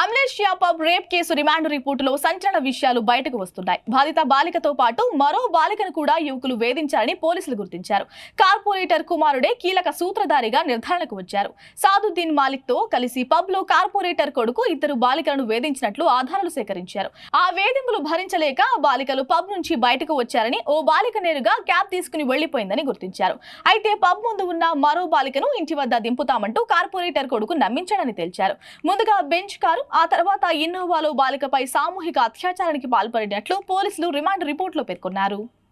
అమ్లేష్ యాపబ్ rape case remand రిపోర్టులో సంచలన విషయాలు బయటకు వస్తున్నాయి బాధిత బాలికతో పాటు మరో బాలికను కూడా యువకులు వేధించారని పోలీసులు గుర్తించారు కార్పొరేటర్ కుమారుడే కీలక సూత్రధారిగా నిర్ధారణకు వచ్చారు సాదుద్దీన్ మాలిక్ తో కలిసి పబ్ లో కార్పొరేటర్ కొడుకు ఇద్దరు బాలికలను వేధించినట్లు ఆధారాలు సేకరించారు ఆ వేధింపులు భరించలేక బాలికలు పబ్ నుంచి బయటకు వచ్చారని ఓ బాలిక నేరుగా క్యాబ్ తీసుకుని వెళ్లిపోయిందని గుర్తించారు అయితే పబ్ ముందు ఉన్న మరో బాలికను ఇంటి వద్ద దింపుతామంటూ కార్పొరేటర్ కొడుకు నమ్మించాడని తేల్చారు ముందుగా బెంచ్ కారు ఆ తర్వాత ఇన్నోవాలో బాలికపై సామూహిక అత్యాచారానికి పాల్పడినట్లు పోలీసులు రిమాండ్ రిపోర్టులో పేర్కొన్నారు